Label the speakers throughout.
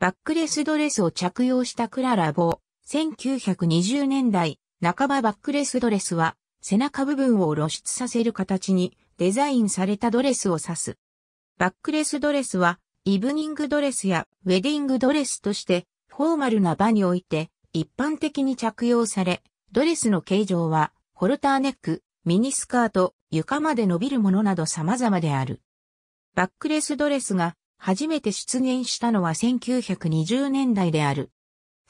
Speaker 1: バックレスドレスを着用したクララボー。1920年代、半ばバックレスドレスは、背中部分を露出させる形にデザインされたドレスを指す。バックレスドレスは、イブニングドレスやウェディングドレスとして、フォーマルな場において、一般的に着用され、ドレスの形状は、ホルターネック、ミニスカート、床まで伸びるものなど様々である。バックレスドレスが初めて出現したのは1920年代である。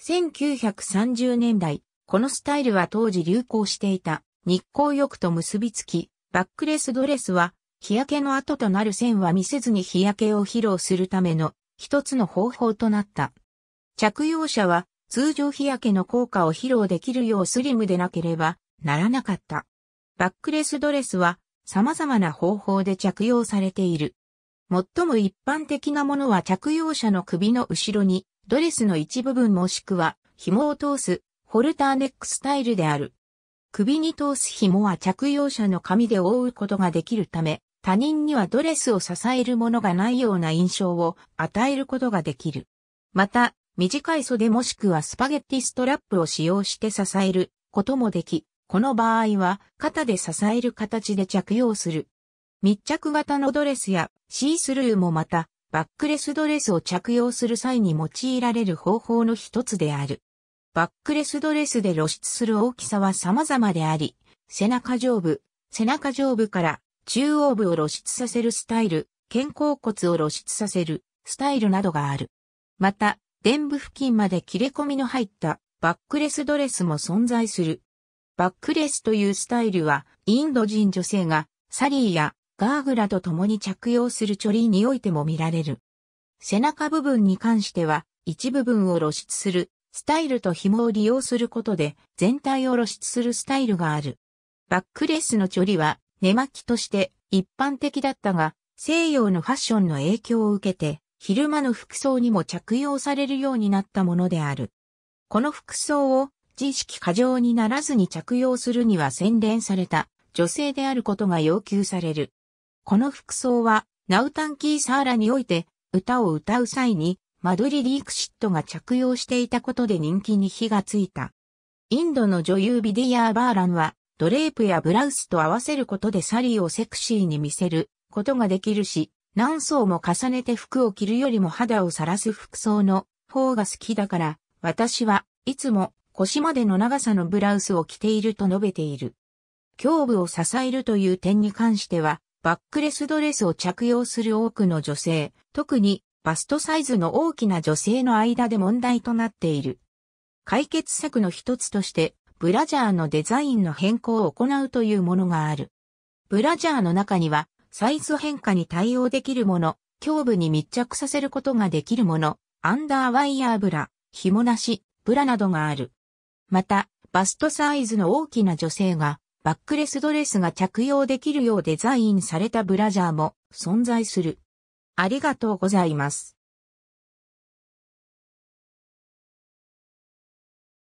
Speaker 1: 1930年代、このスタイルは当時流行していた日光浴と結びつき、バックレスドレスは日焼けの後となる線は見せずに日焼けを披露するための一つの方法となった。着用者は通常日焼けの効果を披露できるようスリムでなければならなかった。バックレスドレスは様々な方法で着用されている。最も一般的なものは着用者の首の後ろにドレスの一部分もしくは紐を通すホルターネックスタイルである。首に通す紐は着用者の髪で覆うことができるため、他人にはドレスを支えるものがないような印象を与えることができる。また、短い袖もしくはスパゲッティストラップを使用して支えることもでき、この場合は肩で支える形で着用する密着型のドレスやシースルーもまた、バックレスドレスを着用する際に用いられる方法の一つである。バックレスドレスで露出する大きさは様々であり、背中上部、背中上部から中央部を露出させるスタイル、肩甲骨を露出させるスタイルなどがある。また、臀部付近まで切れ込みの入ったバックレスドレスも存在する。バックレスというスタイルは、インド人女性がサリーやガーグラと共に着用するチョリーにおいても見られる。背中部分に関しては、一部分を露出する、スタイルと紐を利用することで、全体を露出するスタイルがある。バックレスのチョリは、寝巻きとして一般的だったが、西洋のファッションの影響を受けて、昼間の服装にも着用されるようになったものである。この服装を、自意識過剰にならずに着用するには洗練された女性であることが要求される。この服装は、ナウタンキーサーラにおいて、歌を歌う際に、マドリ・リークシットが着用していたことで人気に火がついた。インドの女優ビディアー・バーランは、ドレープやブラウスと合わせることでサリーをセクシーに見せることができるし、何層も重ねて服を着るよりも肌を晒す服装の方が好きだから、私はいつも腰までの長さのブラウスを着ていると述べている。胸部を支えるという点に関しては、バックレスドレスを着用する多くの女性、特にバストサイズの大きな女性の間で問題となっている。解決策の一つとして、ブラジャーのデザインの変更を行うというものがある。ブラジャーの中には、サイズ変化に対応できるもの、胸部に密着させることができるもの、アンダーワイヤーブラ、紐なし、ブラなどがある。また、バストサイズの大きな女性が、バックレスドレスが着用できるようデザインされたブラジャーも存在する。ありがとうございます。